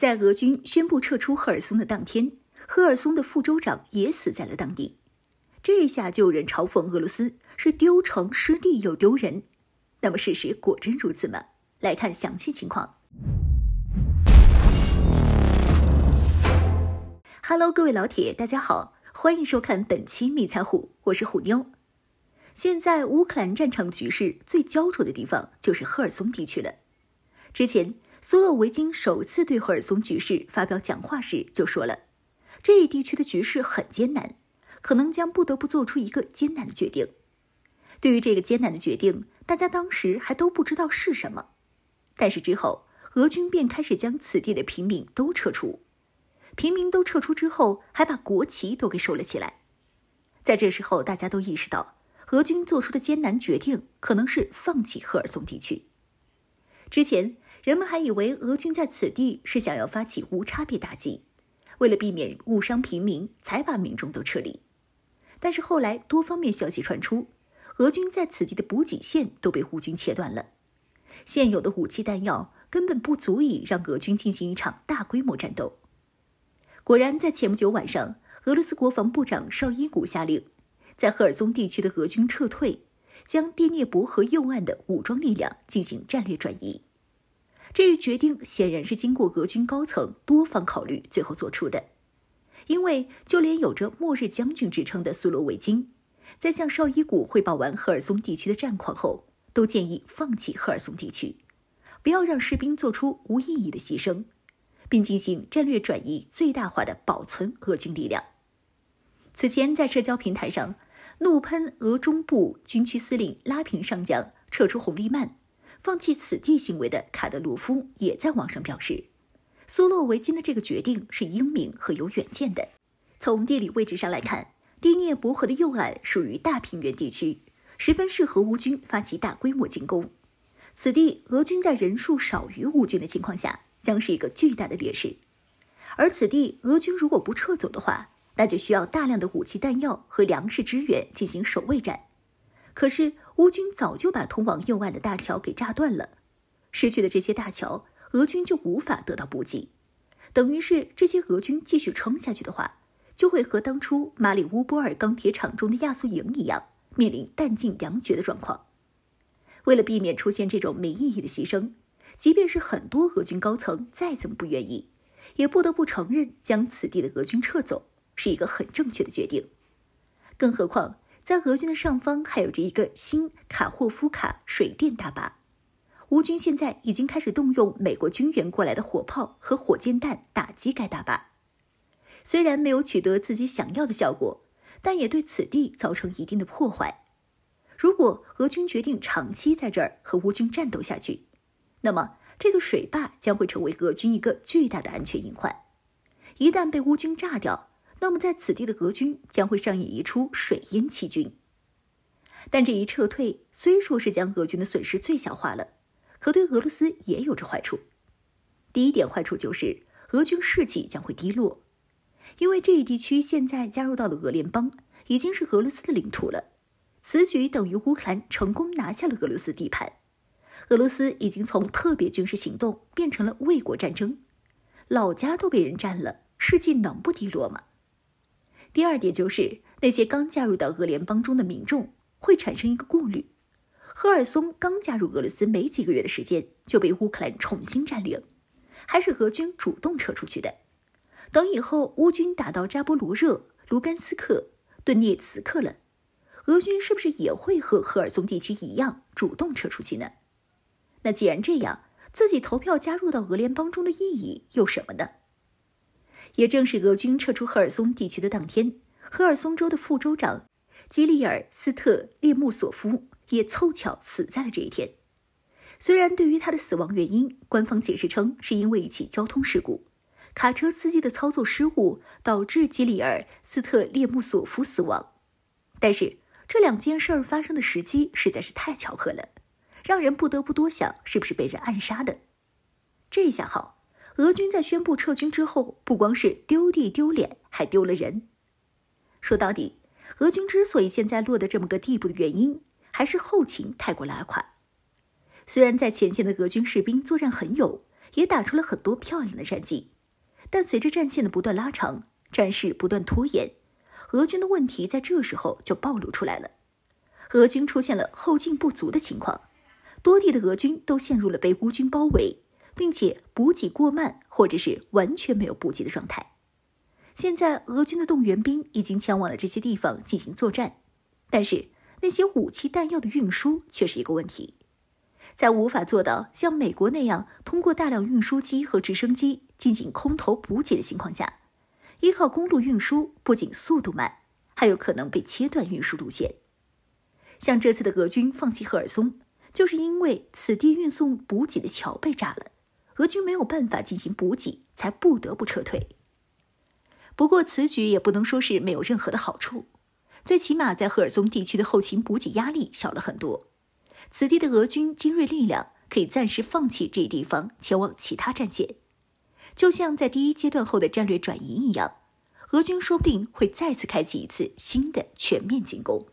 在俄军宣布撤出赫尔松的当天，赫尔松的副州长也死在了当地。这下就有人嘲讽俄罗斯是丢城失地又丢人。那么事实果真如此吗？来看详细情况。Hello，各位老铁，大家好，欢迎收看本期迷彩虎，我是虎妞。现在乌克兰战场局势最焦灼的地方就是赫尔松地区了。之前。苏洛维金首次对赫尔松局势发表讲话时，就说了：“这一地区的局势很艰难，可能将不得不做出一个艰难的决定。”对于这个艰难的决定，大家当时还都不知道是什么。但是之后，俄军便开始将此地的平民都撤出。平民都撤出之后，还把国旗都给收了起来。在这时候，大家都意识到，俄军做出的艰难决定可能是放弃赫尔松地区。之前。人们还以为俄军在此地是想要发起无差别打击，为了避免误伤平民，才把民众都撤离。但是后来多方面消息传出，俄军在此地的补给线都被乌军切断了，现有的武器弹药根本不足以让俄军进行一场大规模战斗。果然，在前不久晚上，俄罗斯国防部长绍伊古下令，在赫尔松地区的俄军撤退，将第聂伯河右岸的武装力量进行战略转移。这一决定显然是经过俄军高层多方考虑最后做出的，因为就连有着“末日将军”之称的苏罗维金，在向绍伊古汇报完赫尔松地区的战况后，都建议放弃赫尔松地区，不要让士兵做出无意义的牺牲，并进行战略转移，最大化的保存俄军力量。此前，在社交平台上，怒喷俄中部军区司令拉平上将撤出红利曼。放弃此地行为的卡德罗夫也在网上表示，苏洛维金的这个决定是英明和有远见的。从地理位置上来看，第聂伯河的右岸属于大平原地区，十分适合乌军发起大规模进攻。此地俄军在人数少于乌军的情况下，将是一个巨大的劣势。而此地俄军如果不撤走的话，那就需要大量的武器弹药和粮食支援进行守卫战。可是。乌军早就把通往右岸的大桥给炸断了，失去了这些大桥，俄军就无法得到补给。等于是这些俄军继续撑下去的话，就会和当初马里乌波尔钢铁厂中的亚速营一样，面临弹尽粮绝的状况。为了避免出现这种没意义的牺牲，即便是很多俄军高层再怎么不愿意，也不得不承认将此地的俄军撤走是一个很正确的决定。更何况。在俄军的上方还有着一个新卡霍夫卡水电大坝，乌军现在已经开始动用美国军援过来的火炮和火箭弹打击该大坝，虽然没有取得自己想要的效果，但也对此地造成一定的破坏。如果俄军决定长期在这儿和乌军战斗下去，那么这个水坝将会成为俄军一个巨大的安全隐患，一旦被乌军炸掉。那么，在此地的俄军将会上演一出水淹七军。但这一撤退虽说是将俄军的损失最小化了，可对俄罗斯也有着坏处。第一点坏处就是俄军士气将会低落，因为这一地区现在加入到了俄联邦，已经是俄罗斯的领土了。此举等于乌克兰成功拿下了俄罗斯地盘，俄罗斯已经从特别军事行动变成了卫国战争，老家都被人占了，士气能不低落吗？第二点就是，那些刚加入到俄联邦中的民众会产生一个顾虑：赫尔松刚加入俄罗斯没几个月的时间就被乌克兰重新占领，还是俄军主动撤出去的。等以后乌军打到扎波罗热、卢甘斯克、顿涅茨克了，俄军是不是也会和赫尔松地区一样主动撤出去呢？那既然这样，自己投票加入到俄联邦中的意义又什么呢？也正是俄军撤出赫尔松地区的当天，赫尔松州的副州长基里尔·斯特列穆索夫也凑巧死在了这一天。虽然对于他的死亡原因，官方解释称是因为一起交通事故，卡车司机的操作失误导致基里尔·斯特列穆索夫死亡，但是这两件事儿发生的时机实在是太巧合了，让人不得不多想是不是被人暗杀的。这下好。俄军在宣布撤军之后，不光是丢地丢脸，还丢了人。说到底，俄军之所以现在落得这么个地步的原因，还是后勤太过拉垮。虽然在前线的俄军士兵作战很勇，也打出了很多漂亮的战绩，但随着战线的不断拉长，战事不断拖延，俄军的问题在这时候就暴露出来了。俄军出现了后劲不足的情况，多地的俄军都陷入了被乌军包围。并且补给过慢，或者是完全没有补给的状态。现在俄军的动员兵已经前往了这些地方进行作战，但是那些武器弹药的运输却是一个问题。在无法做到像美国那样通过大量运输机和直升机进行空投补给的情况下，依靠公路运输不仅速度慢，还有可能被切断运输路线。像这次的俄军放弃赫尔松，就是因为此地运送补给的桥被炸了。俄军没有办法进行补给，才不得不撤退。不过此举也不能说是没有任何的好处，最起码在赫尔松地区的后勤补给压力小了很多。此地的俄军精锐力量可以暂时放弃这一地方，前往其他战线。就像在第一阶段后的战略转移一样，俄军说不定会再次开启一次新的全面进攻。